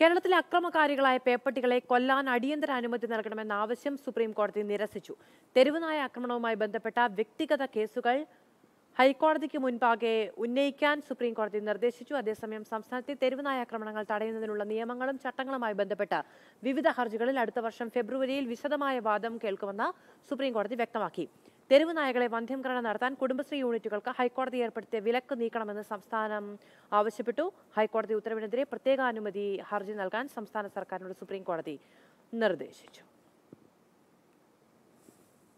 കേരളത്തിലെ അക്രമകാരികളായ പേപ്പട്ടികളെ കൊല്ലാൻ അടിയന്തര അനുമതി നൽകണമെന്ന ആവശ്യം സുപ്രീം കോടതി നിരസിച്ചു തെരുവുനായ ആക്രമണവുമായി ബന്ധപ്പെട്ട വ്യക്തിഗത കേസുകൾ ഹൈക്കോടതിക്ക് മുൻപാകെ ഉന്നയിക്കാൻ സുപ്രീം കോടതി നിർദ്ദേശിച്ചു അതേസമയം സംസ്ഥാനത്തെ തെരുവുനായ ആക്രമണങ്ങൾ തടയുന്നതിനുള്ള നിയമങ്ങളും ചട്ടങ്ങളുമായി ബന്ധപ്പെട്ട വിവിധ ഹർജികളിൽ അടുത്ത വർഷം ഫെബ്രുവരിയിൽ വിശദമായ വാദം കേൾക്കുമെന്ന് സുപ്രീം കോടതി വ്യക്തമാക്കി തെരുവ് നായകളെ വന്ധ്യംകരണം നടത്താൻ കുടുംബശ്രീ യൂണിറ്റുകൾക്ക് ഹൈക്കോടതി ഏർപ്പെടുത്തിയ വിലക്ക് നീക്കണമെന്ന് സംസ്ഥാനം ആവശ്യപ്പെട്ടു ഹൈക്കോടതി ഉത്തരവിനെതിരെ പ്രത്യേക അനുമതി ഹർജി നൽകാൻ സംസ്ഥാന സർക്കാരിനോട് സുപ്രീംകോടതി നിർദ്ദേശിച്ചു